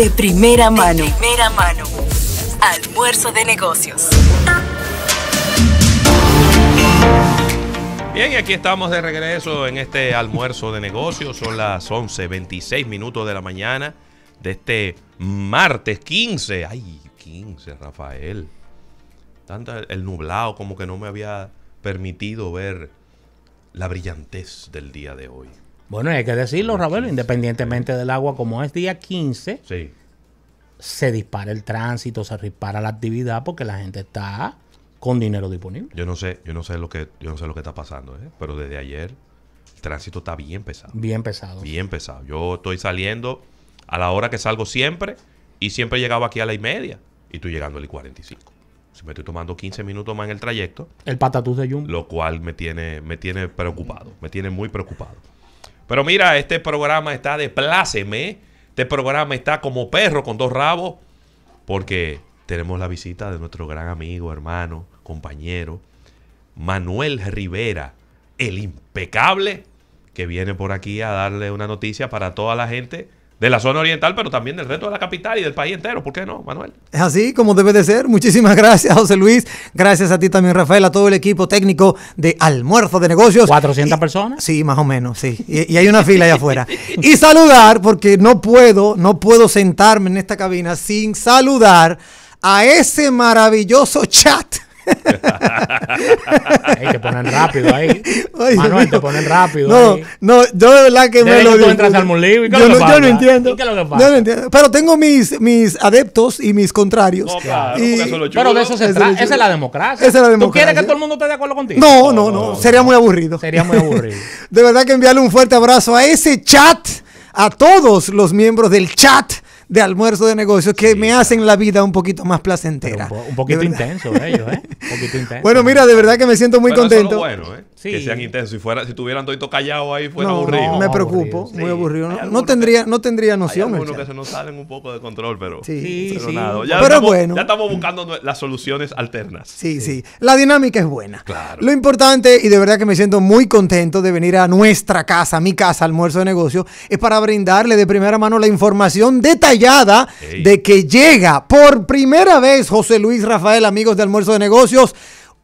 de primera mano. primera mano. Almuerzo de negocios. Bien, y aquí estamos de regreso en este almuerzo de negocios. Son las 11.26 minutos de la mañana de este martes 15. Ay, 15, Rafael. Tanto el nublado como que no me había permitido ver la brillantez del día de hoy. Bueno, hay que decirlo, Ravelo, independientemente del agua, como es día 15, se dispara el tránsito, se dispara la actividad porque la gente está con dinero disponible. Yo no sé, yo no sé lo que, yo no sé lo que está pasando, ¿eh? pero desde ayer el tránsito está bien pesado. Bien pesado. Bien pesado. Yo estoy saliendo a la hora que salgo siempre y siempre llegaba aquí a la y media y estoy llegando a la 45. Si me estoy tomando 15 minutos más en el trayecto. El patatús de Jumbo. Lo cual me tiene, me tiene preocupado, me tiene muy preocupado. Pero mira, este programa está de pláceme. Este programa está como perro con dos rabos. Porque tenemos la visita de nuestro gran amigo, hermano, compañero, Manuel Rivera, el impecable, que viene por aquí a darle una noticia para toda la gente de la zona oriental, pero también del resto de la capital y del país entero. ¿Por qué no, Manuel? Es así como debe de ser. Muchísimas gracias, José Luis. Gracias a ti también, Rafael, a todo el equipo técnico de Almuerzo de Negocios. ¿400 personas? Sí, más o menos, sí. Y, y hay una fila allá afuera. Y saludar, porque no puedo, no puedo sentarme en esta cabina sin saludar a ese maravilloso chat Ay, te ponen rápido ahí. Ay, Manuel, te ponen rápido. No, ahí. no, yo de verdad que me lo digo. Yo, no, yo, no, entiendo. Yo no entiendo. Pero tengo mis, mis adeptos y mis contrarios. claro, pero de eso se trata. es la democracia. Esa es la democracia. ¿Tú quieres que todo el mundo esté de acuerdo contigo? No, no, no. Sería muy aburrido. Sería muy aburrido. de verdad que enviarle un fuerte abrazo a ese chat, a todos los miembros del chat de almuerzo de negocios que me hacen la vida un poquito más placentera. Un, poquito intenso ellos, ¿eh? Un poquito intenso. Bueno, mira, de verdad que me siento muy contento. bueno, ¿eh? Que sean intensos. Si fuera, si tuvieran todo callado ahí, fuera aburrido. No, me preocupo, muy aburrido. No, tendría, no tendría noción. Hay que se nos salen un poco de control, pero. Sí, pero, nada. Ya estamos, bueno. estamos buscando las soluciones alternas. Sí, sí. La dinámica es buena. Lo importante, y de verdad que me siento muy contento de venir a nuestra casa, a mi casa, almuerzo de Negocios, es para brindarle de primera mano la información detallada de que llega por primera vez José Luis Rafael, amigos de Almuerzo de Negocios,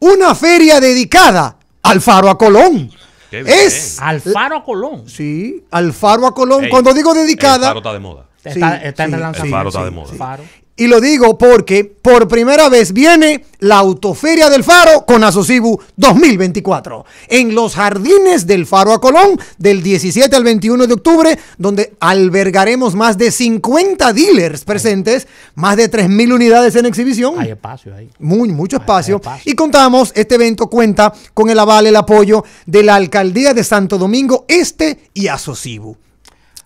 una feria dedicada Alfaro a Colón. Es Alfaro a Colón. Sí, Alfaro a Colón. Cuando digo dedicada. El está de moda. Está, en sí, relanzamiento. El faro está de moda. Faro. Y lo digo porque por primera vez viene la Autoferia del Faro con Asocibu 2024 en los jardines del Faro a Colón del 17 al 21 de octubre, donde albergaremos más de 50 dealers presentes, más de 3.000 unidades en exhibición. Hay espacio ahí. Muy, mucho espacio. espacio. Y contamos, este evento cuenta con el aval, el apoyo de la Alcaldía de Santo Domingo Este y Asocibu.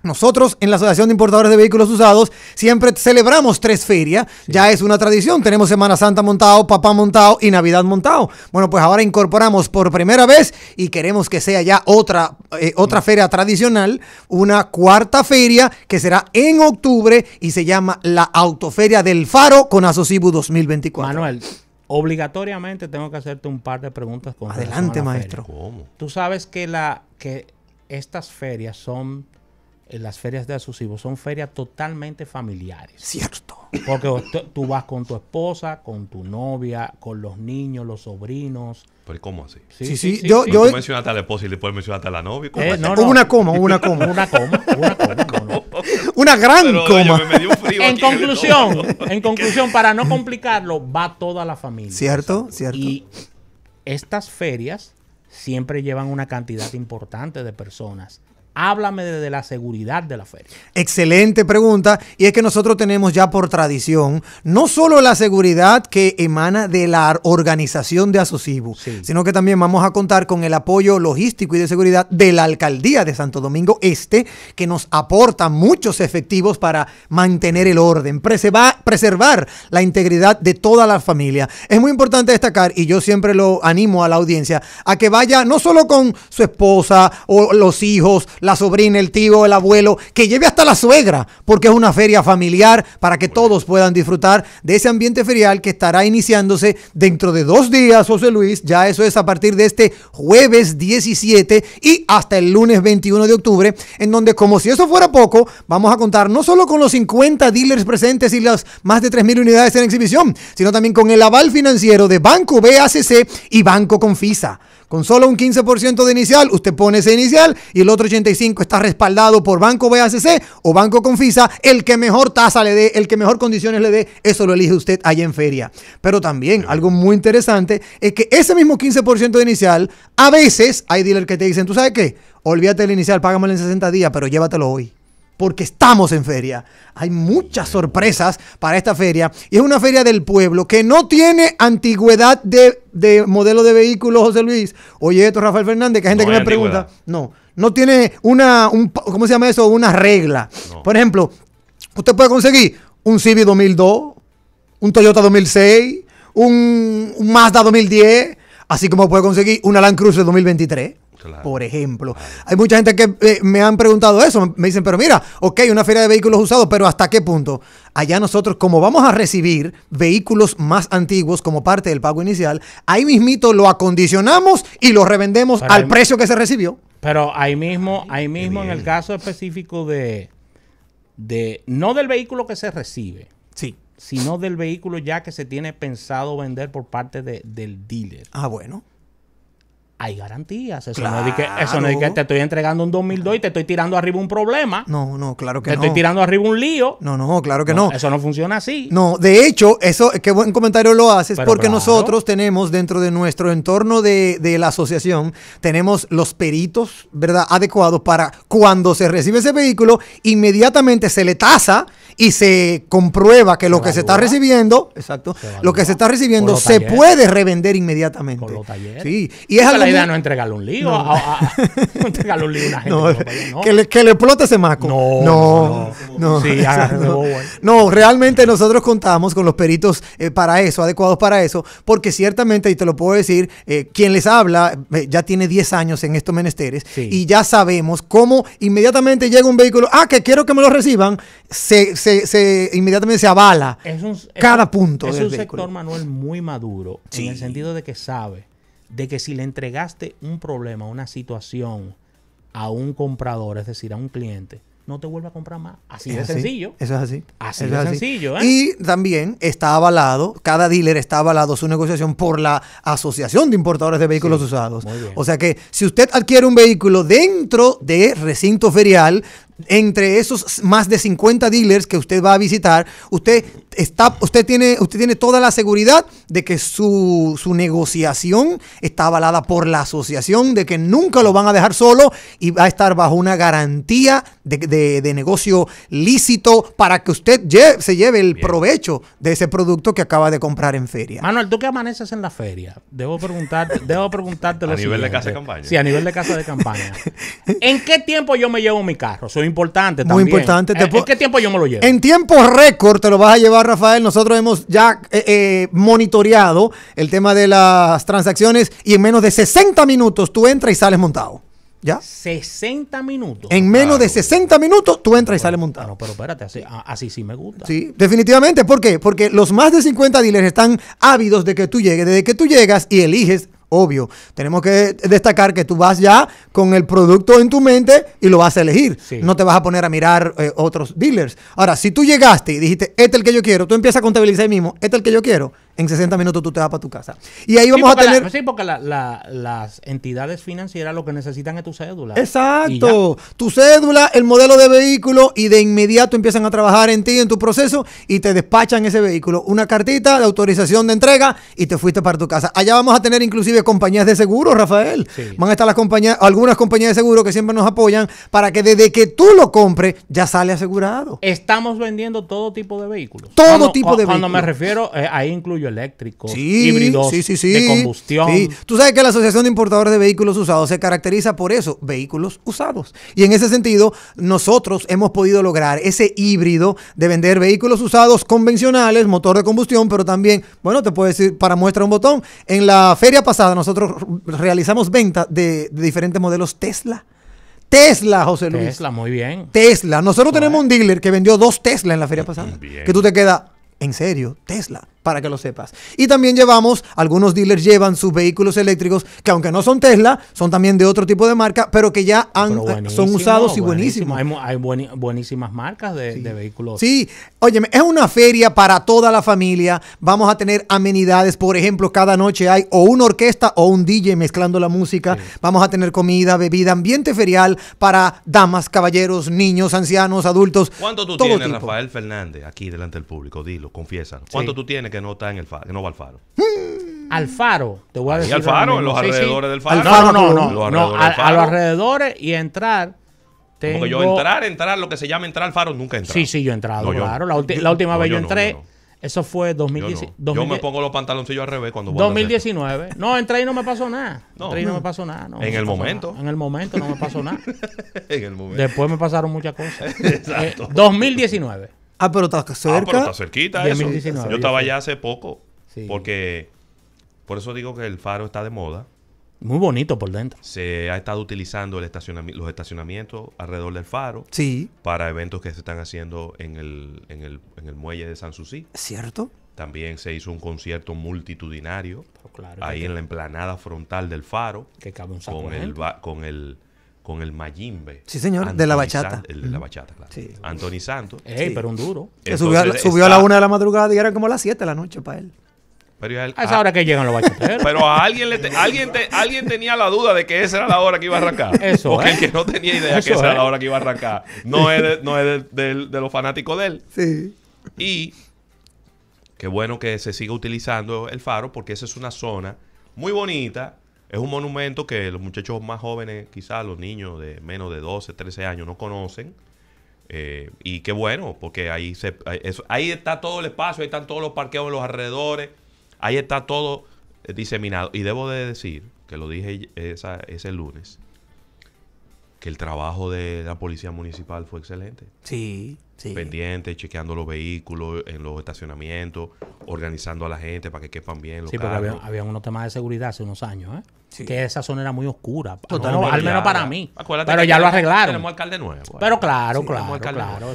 Nosotros en la Asociación de Importadores de Vehículos Usados siempre celebramos tres ferias, ya es una tradición, tenemos Semana Santa montado, Papá montado y Navidad montado. Bueno, pues ahora incorporamos por primera vez y queremos que sea ya otra, eh, otra mm. feria tradicional, una cuarta feria que será en octubre y se llama la Autoferia del Faro con Asocibu 2024. Manuel, obligatoriamente tengo que hacerte un par de preguntas. Con Adelante, maestro. Tú sabes que, la, que estas ferias son las ferias de Asusivo son ferias totalmente familiares. Cierto. Porque tú vas con tu esposa, con tu novia, con los niños, los sobrinos. ¿Pero cómo así? Sí, sí, yo, yo... Tú mencionaste a la esposa y después mencionaste a la novia. Eh, una coma, una coma. una coma, una coma. una gran coma. en conclusión, en conclusión, para no complicarlo, va toda la familia. Cierto, cierto. Y estas ferias siempre llevan una cantidad importante de personas Háblame de, la seguridad de la feria. Excelente pregunta. Y es que nosotros tenemos ya por tradición no solo la seguridad que emana de la organización de Asocibu, sino que también vamos a contar con el apoyo logístico y de seguridad de la alcaldía de Santo Domingo Este, que nos aporta muchos efectivos para mantener el orden, preservar la integridad de toda la familia. Es muy importante destacar, y yo siempre lo animo a la audiencia, a que vaya no solo con su esposa o los hijos, la sobrina, el tío, el abuelo, que lleve hasta la suegra, porque es una feria familiar para que todos puedan disfrutar de ese ambiente ferial que estará iniciándose dentro de dos días, José Luis. Ya eso es a partir de este jueves 17 y hasta el lunes 21 de octubre, en donde como si eso fuera poco, vamos a contar no solo con los 50 dealers presentes y las más de 3.000 unidades en exhibición, sino también con el aval financiero de Banco BACC y Banco Confisa. Con solo un 15% de inicial, usted pone ese inicial y el otro 85% está respaldado por Banco BACC o Banco Confisa, el que mejor tasa le dé, el que mejor condiciones le dé, eso lo elige usted allá en feria. Pero también algo muy interesante es que ese mismo 15% de inicial, a veces hay dealers que te dicen, ¿tú sabes qué? Olvídate del inicial, págamelo en 60 días, pero llévatelo hoy porque estamos en feria. Hay muchas sorpresas para esta feria y es una feria del pueblo que no tiene antigüedad de, modelo de vehículo, José Luis. Oye, esto Rafael Fernández, que hay gente que me pregunta. No, no tiene una, ¿cómo se llama eso? Una regla. Por ejemplo, usted puede conseguir un Civic 2002, un Toyota 2006, un, un Mazda 2010, así como puede conseguir una Land Cruiser 2023. Por ejemplo, hay mucha gente que eh, me han preguntado eso, me dicen, pero mira, ok, una feria de vehículos usados, pero ¿hasta qué punto? Allá nosotros, como vamos a recibir vehículos más antiguos como parte del pago inicial, ahí mismito lo acondicionamos y lo revendemos al precio que se recibió. Pero ahí mismo, ahí mismo en el caso específico de, de, no del vehículo que se recibe. Sí sino del vehículo ya que se tiene pensado vender por parte del dealer. Ah, bueno hay garantías. Eso, no, es que, te estoy entregando un 2002 y te estoy tirando arriba un problema. No, no, claro que no. Te estoy tirando arriba un lío. No, no, claro que no, Eso no funciona así. No, de hecho, eso, qué buen comentario lo haces, porque nosotros tenemos dentro de nuestro entorno de, la asociación, tenemos los peritos, ¿verdad?, adecuados para cuando se recibe ese vehículo, inmediatamente se le tasa y se comprueba que lo que se está recibiendo, exacto, lo que se está recibiendo se puede revender inmediatamente. Sí, y es algo no entregarle un lío. A, un lío a una gente. que, le, que le explote ese maco. No, no. no. realmente nosotros contamos con los peritos eh, para eso, adecuados para eso, porque ciertamente, y te lo puedo decir, eh, quien les habla eh, ya tiene 10 años en estos menesteres y ya sabemos cómo inmediatamente llega un vehículo, ah, que quiero que me lo reciban, se, se, se inmediatamente se avala es cada punto. Es un sector, Manuel, muy maduro, en el sentido de que sabe de que si le entregaste un problema, una situación a un comprador, es decir, a un cliente, no te vuelva a comprar más. Así de sencillo. Eso es así. Así de sencillo. ¿eh? Y también está avalado, cada dealer está avalado su negociación por la Asociación de Importadores de Vehículos Usados. O sea que si usted adquiere un vehículo dentro de recinto ferial, entre esos más de 50 dealers que usted va a visitar, usted está, usted tiene, usted tiene toda la seguridad de que su, negociación está avalada por la asociación, de que nunca lo van a dejar solo y va a estar bajo una garantía de, negocio lícito para que usted se lleve el provecho de ese producto que acaba de comprar en feria. Manuel, tú que amaneces en la feria, debo preguntarte, debo preguntarte a nivel de casa de campaña. Sí, a nivel de casa de campaña. ¿En qué tiempo yo me llevo mi carro? Soy importante Muy importante. Eh, ¿En, qué tiempo yo me lo llevo? En tiempo récord te lo vas a llevar, Rafael. Nosotros hemos ya eh, eh, monitoreado el tema de las transacciones y en menos de 60 minutos tú entras y sales montado. ¿Ya? 60 minutos. En menos de 60 minutos tú entras y sales montado. No, pero espérate, así, así, sí me gusta. Sí, definitivamente. ¿Por qué? Porque los más de 50 dealers están ávidos de que tú llegues. Desde que tú llegas y eliges obvio. Tenemos que destacar que tú vas ya con el producto en tu mente y lo vas a elegir. No te vas a poner a mirar eh, otros dealers. Ahora, si tú llegaste y dijiste, este es el que yo quiero, tú empiezas a contabilizar ahí mismo, este es el que yo quiero, en 60 minutos tú te vas para tu casa. Y ahí vamos a tener. sí, porque las entidades financieras lo que necesitan es tu cédula. Exacto. Tu cédula, el modelo de vehículo y de inmediato empiezan a trabajar en ti, en tu proceso y te despachan ese vehículo. Una cartita de autorización de entrega y te fuiste para tu casa. Allá vamos a tener inclusive compañías de seguro, Rafael. Van a estar las compañías, algunas compañías de seguro que siempre nos apoyan para que desde que tú lo compres ya sale asegurado. Estamos vendiendo todo tipo de vehículos. Todo tipo de vehículos. Cuando me refiero, eh, ahí incluyo eléctricos, híbridos, de combustión. Tú sabes que la Asociación de Importadores de Vehículos Usados se caracteriza por eso, vehículos usados. Y en ese sentido, nosotros hemos podido lograr ese híbrido de vender vehículos usados convencionales, motor de combustión, pero también, bueno, te puedo decir, para muestra un botón, en la feria pasada nosotros realizamos venta de, diferentes modelos Tesla. Tesla, José Luis. Tesla, muy bien. Tesla. Nosotros tenemos un dealer que vendió dos Tesla en la feria pasada. Que tú te quedas, en serio, Tesla para que lo sepas. Y también llevamos, algunos dealers llevan sus vehículos eléctricos que aunque no son Tesla, son también de otro tipo de marca, pero que ya han, eh, son usados y buenísimos. Hay, buenísimas marcas de, vehículos. Sí, óyeme, es una feria para toda la familia. Vamos a tener amenidades, por ejemplo, cada noche hay o una orquesta o un DJ mezclando la música. Vamos a tener comida, bebida, ambiente ferial para damas, caballeros, niños, ancianos, adultos. ¿Cuánto tú tienes, Rafael Fernández, aquí delante del público? Dilo, confiesa. ¿Cuánto tú tienes? que no está en el faro, que no va al faro. Mm. faro, te voy a decir decir. faro en los alrededores del faro. no, no, no. no a, los alrededores y entrar. Porque yo entrar, entrar, lo que se llama entrar al faro, nunca entrar. Sí, sí, yo he entrado, claro. la, última vez yo, entré. Eso fue 2019. Yo, me pongo los pantaloncillos al revés cuando voy 2019. no, entré y no me pasó nada. entré y no me pasó nada. en el momento. En el momento no me pasó nada. en el momento. Después me pasaron muchas cosas. Exacto. 2019. Eh, Ah, pero está cerca. Ah, pero está cerquita eso. Yo estaba allá hace poco. Sí. Porque por eso digo que el faro está de moda. Muy bonito por dentro. Se ha estado utilizando los estacionamientos alrededor del faro. Sí. Para eventos que se están haciendo en el, muelle de San Susi. ¿Cierto? También se hizo un concierto multitudinario. Claro, ahí en la emplanada frontal del faro. Que cabe un saco con el con el Mayimbe. Sí, señor, de la bachata. el de la bachata, claro. Anthony Santos. pero un duro. Que subió, a la una de la madrugada y eran como las 7 de la noche para él. Pero a esa ah, hora que llegan los bachateros. Pero a alguien, le alguien, te, alguien tenía la duda de que esa era la hora que iba a arrancar. Eso Porque el que no tenía idea de que esa era la hora que iba a arrancar no es, de, no es de los fanáticos de él. Sí. Y qué bueno que se siga utilizando el faro porque esa es una zona muy bonita es un monumento que los muchachos más jóvenes, quizás los niños de menos de 12, 13 años, no conocen. Eh, y qué bueno, porque ahí, está todo el espacio, ahí están todos los parqueos en los alrededores, ahí está todo eh, diseminado. Y debo de decir, que lo dije ese lunes, que el trabajo de la policía municipal fue excelente. Sí pendiente, chequeando los vehículos en los estacionamientos, organizando a la gente para que quepan bien los sí, Porque había, unos temas de seguridad hace unos años, ¿eh? Que esa zona era muy oscura. al menos para mí. pero ya lo arreglaron. Tenemos alcalde nuevo. ¿eh? Pero claro, claro,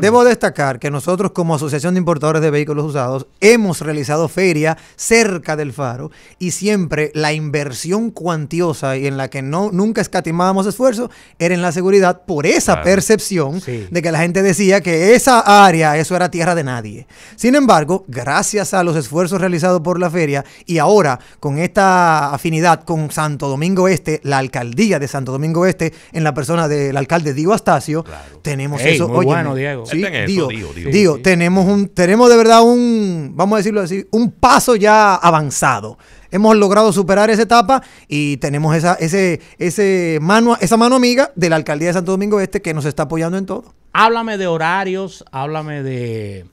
debo destacar que nosotros como Asociación de Importadores de Vehículos Usados hemos realizado feria cerca del faro y siempre la inversión cuantiosa y en la que no, nunca escatimábamos esfuerzo era en la seguridad por esa percepción de que la gente decía que esa área, eso era tierra de nadie. Sin embargo, gracias a los esfuerzos realizados por la feria y ahora con esta afinidad con Santo Domingo Este, la alcaldía de Santo Domingo Este, en la persona del alcalde Diego Astacio, tenemos eso. Oye, bueno, Diego. tenemos, un, tenemos de verdad un, vamos a decirlo así, un paso ya avanzado hemos logrado superar esa etapa y tenemos esa, ese, ese mano, esa mano amiga de la alcaldía de Santo Domingo Este que nos está apoyando en todo. Háblame de horarios, háblame de,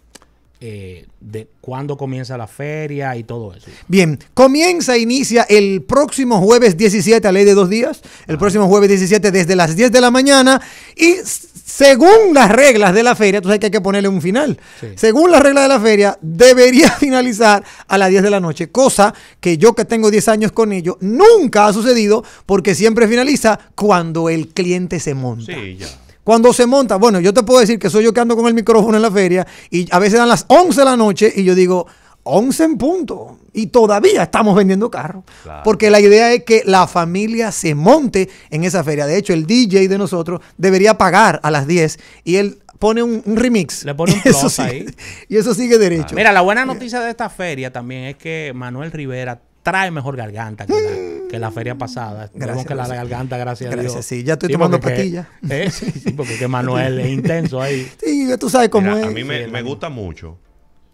eh, de cuándo comienza la feria y todo eso. Bien, comienza, inicia el próximo jueves 17, a ley de dos días, el próximo jueves 17 desde las 10 de la mañana y según las reglas de la feria, tú sabes que hay que ponerle un final, según las reglas de la feria, debería finalizar a las 10 de la noche, cosa que yo que tengo 10 años con ello, nunca ha sucedido porque siempre finaliza cuando el cliente se monta. Sí, ya. Cuando se monta, bueno, yo te puedo decir que soy yo que ando con el micrófono en la feria y a veces dan las 11 de la noche y yo digo, 11 en punto. Y todavía estamos vendiendo carros. Porque la idea es que la familia se monte en esa feria. De hecho, el DJ de nosotros debería pagar a las 10 y él pone un, remix. Le pone un plus ahí. Y eso sigue derecho. Mira, la buena noticia de esta feria también es que Manuel Rivera trae mejor garganta que que la feria pasada. Gracias, que la garganta, gracias, a Dios. sí. Ya estoy tomando pastillas. Eh, sí, porque Manuel es intenso ahí. Sí, tú sabes cómo es. A mí me, gusta mucho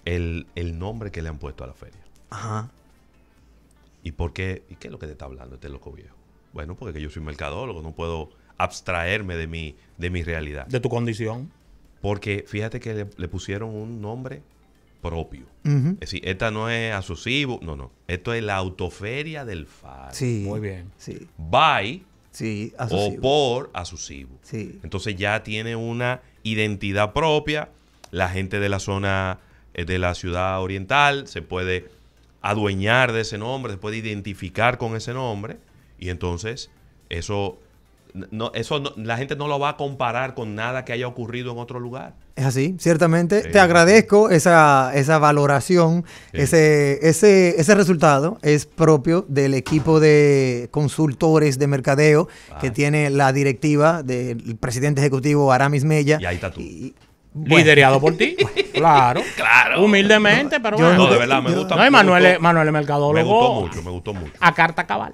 el, nombre que le han puesto a la feria. Ajá. ¿Y por qué? ¿Y qué es lo que te está hablando este loco viejo? Bueno, porque yo soy mercadólogo, no puedo abstraerme de mi, de mi realidad. De tu condición. Porque fíjate que le, le pusieron un nombre propio. Es decir, esta no es asusivo, no, no. Esto es la autoferia del FAR. Sí. Muy bien. Sí. By sí, o por asusivo, Sí. Entonces ya tiene una identidad propia. La gente de la zona eh, de la ciudad oriental se puede adueñar de ese nombre, se puede identificar con ese nombre. Y entonces eso eso la gente no lo va a comparar con nada que haya ocurrido en otro lugar. Es así, ciertamente. Te agradezco esa, valoración. Ese, ese, ese resultado es propio del equipo de consultores de mercadeo que ah. tiene la directiva del presidente ejecutivo Aramis Mella. Y ahí está tú. Liderado por ti. claro. claro. Humildemente, pero yo, No, de verdad, me gusta. No, Manuel, Mercadólogo. Me gustó mucho, me gustó mucho. A carta cabal.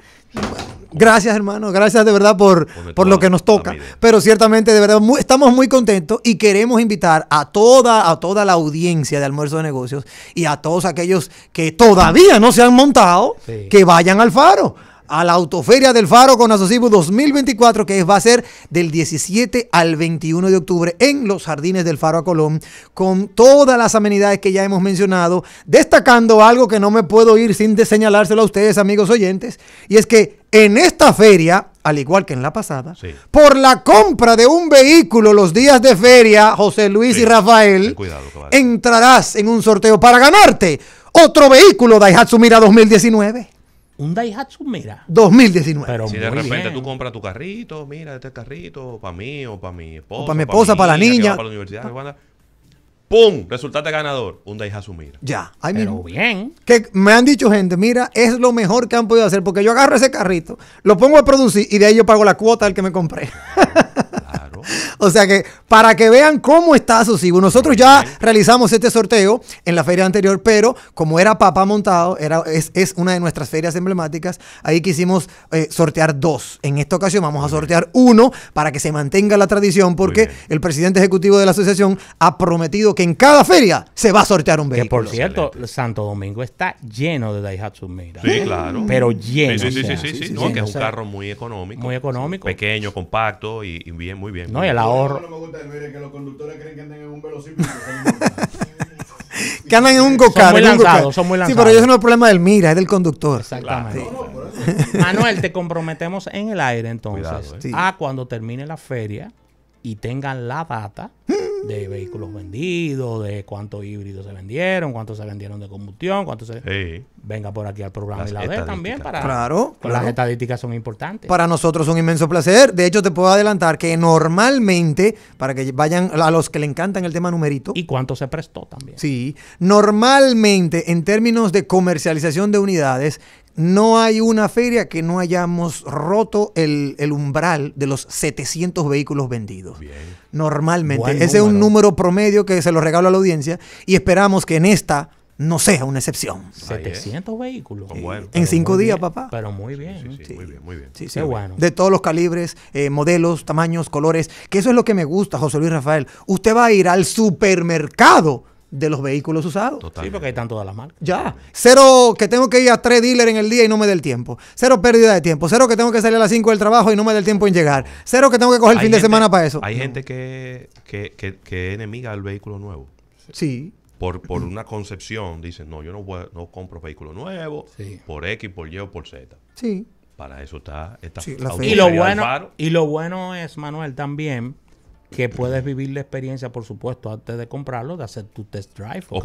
Gracias, hermano. Gracias de verdad por, por, lo que nos toca. Pero ciertamente, de verdad, estamos muy contentos y queremos invitar a toda, a toda la audiencia de Almuerzo de Negocios y a todos aquellos que todavía no se han montado, que vayan al faro a la Autoferia del Faro con Asocibo 2024, que va a ser del 17 al 21 de octubre en los Jardines del Faro a Colón, con todas las amenidades que ya hemos mencionado, destacando algo que no me puedo ir sin señalárselo a ustedes, amigos oyentes, y es que en esta feria, al igual que en la pasada, por la compra de un vehículo los días de feria, José Luis y Rafael, entrarás en un sorteo para ganarte otro vehículo Daihatsu Mira 2019. Un Daihatsu, mira. 2019. si de repente tú compras tu carrito, mira, este carrito, para mí o para mi esposa. para mi esposa, para, la niña. Para la universidad. ¡Pum! Resultate ganador. Un Daihatsu Mira. Ya, ahí Pero bien. Que me han dicho gente, mira, es lo mejor que han podido hacer porque yo agarro ese carrito, lo pongo a producir y de ahí yo pago la cuota del que me compré. O sea que para que vean cómo está Sosibo, nosotros ya realizamos este sorteo en la feria anterior, pero como era papá montado, era, es, es una de nuestras ferias emblemáticas, ahí quisimos eh, sortear dos. En esta ocasión vamos a sortear uno para que se mantenga la tradición, porque el presidente ejecutivo de la asociación ha prometido que en cada feria se va a sortear un vehículo. Que por cierto, Santo Domingo está lleno de Daihatsu Mira. Sí, claro. Pero lleno. Sí, sí, sí, que es un carro muy económico. Muy económico. Pequeño, compacto y bien, muy bien. No, y el ahorro. que los conductores creen que andan en un velocípedo. que en un Son muy lanzados, Sí, pero eso no es el problema del mira, es del conductor. Exactamente. Manuel, te comprometemos en el aire entonces. Eh. A cuando termine la feria y tengan la data. ¡Ah! de vehículos vendidos, de cuántos híbridos se vendieron, cuántos se vendieron de combustión, cuántos se... Sí. Venga por aquí al programa y la ve también para... Claro, claro. Las estadísticas son importantes. Para nosotros es un inmenso placer. De hecho, te puedo adelantar que normalmente, para que vayan a los que le encantan el tema numerito... Y cuánto se prestó también. Sí. Normalmente, en términos de comercialización de unidades, no hay una feria que no hayamos roto el, umbral de los 700 vehículos vendidos. Normalmente. Ese es un número promedio que se lo regalo a la audiencia y esperamos que en esta no sea una excepción. 700 vehículos. en cinco días, papá. Pero muy bien. Sí, muy bien, muy bien. Qué bueno. De todos los calibres, eh, modelos, tamaños, colores. Que eso es lo que me gusta, José Luis Rafael. Usted va a ir al supermercado de los vehículos usados. Total, Sí, porque ahí están todas las marcas. Ya. Cero que tengo que ir a tres dealers en el día y no me dé el tiempo. Cero pérdida de tiempo. Cero que tengo que salir a las 5 del trabajo y no me dé el tiempo en llegar. Cero que tengo que coger el fin de semana para eso. Hay gente que, que, que, es enemiga del vehículo nuevo. Sí. Por, por una concepción, dicen, no, yo no, voy, no compro vehículo nuevo sí. por X, por Y o por Z. Sí. Para eso está... y, lo bueno, y lo bueno es, Manuel, también que puedes vivir la experiencia, por supuesto, antes de comprarlo, de hacer tu test drive. Oh,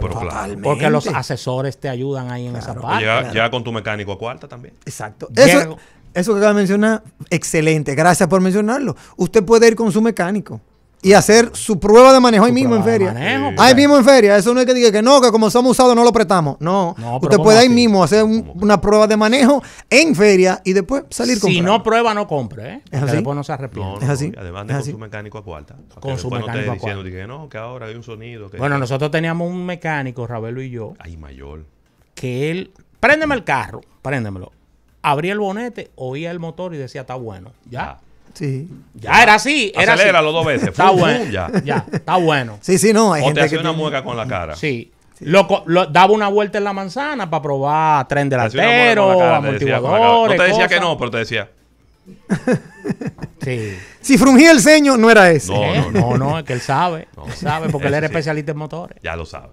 porque los asesores te ayudan ahí en esa parte. Ya, con tu mecánico a cuarta también. Exacto. Eso, eso que acaba de mencionar, excelente. Gracias por mencionarlo. Usted puede ir con su mecánico y hacer su prueba de manejo ahí mismo en feria. ahí mismo en feria. Eso no es que diga que no, que como somos usados no lo prestamos. No. no Usted puede ahí mismo hacer una prueba de manejo en feria y después salir con. Si no prueba, no compre. ¿eh? Es así. después no se arrepiente. es así. Además de con su mecánico a cuarta. Con su mecánico a cuarta. no, que ahora hay un sonido. Bueno, nosotros teníamos un mecánico, Ravelo y yo. Ay, mayor. Que él. Préndeme el carro. Préndemelo. Abría el bonete, oía el motor y decía, está bueno. Ya. Ah. Sí. Ya, era así. Era los dos veces. Está bueno. Ya. ya. está bueno. Sí, sí, no. Hay o te hacía una mueca con la cara. Sí. lo, daba una vuelta en la manzana para probar tren delantero, amortiguadores. No te decía que no, pero te decía. Si frungía el ceño, no era eso. No, no, no, no es que él sabe. No, sabe, porque él era especialista en motores. Ya lo sabe.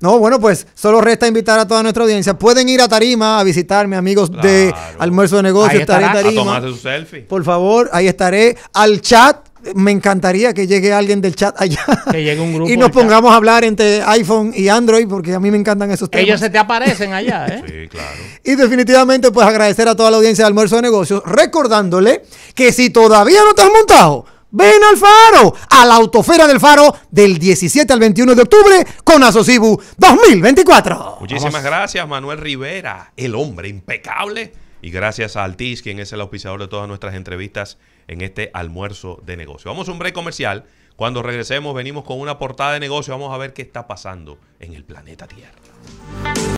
No, bueno, pues solo resta invitar a toda nuestra audiencia. Pueden ir a Tarima a visitarme, amigos de Almuerzo de Negocios. Estaré en Tarima. A tomarse su selfie. Por favor, ahí estaré. Al chat me encantaría que llegue alguien del chat allá. Que llegue un grupo. Y nos pongamos a hablar entre iPhone y Android, porque a mí me encantan esos temas. Ellos se te aparecen allá, ¿eh? sí, claro. Y definitivamente, pues agradecer a toda la audiencia de Almuerzo de Negocios, recordándole que si todavía no te has montado, ven al Faro, a la Autofera del Faro, del 17 al 21 de octubre, con Asocibu 2024. Muchísimas gracias, Manuel Rivera, el hombre impecable. Y gracias a Altis quien es el auspiciador de todas nuestras entrevistas en este almuerzo de negocio. Vamos a un break comercial. Cuando regresemos venimos con una portada de negocio. Vamos a ver qué está pasando en el planeta Tierra.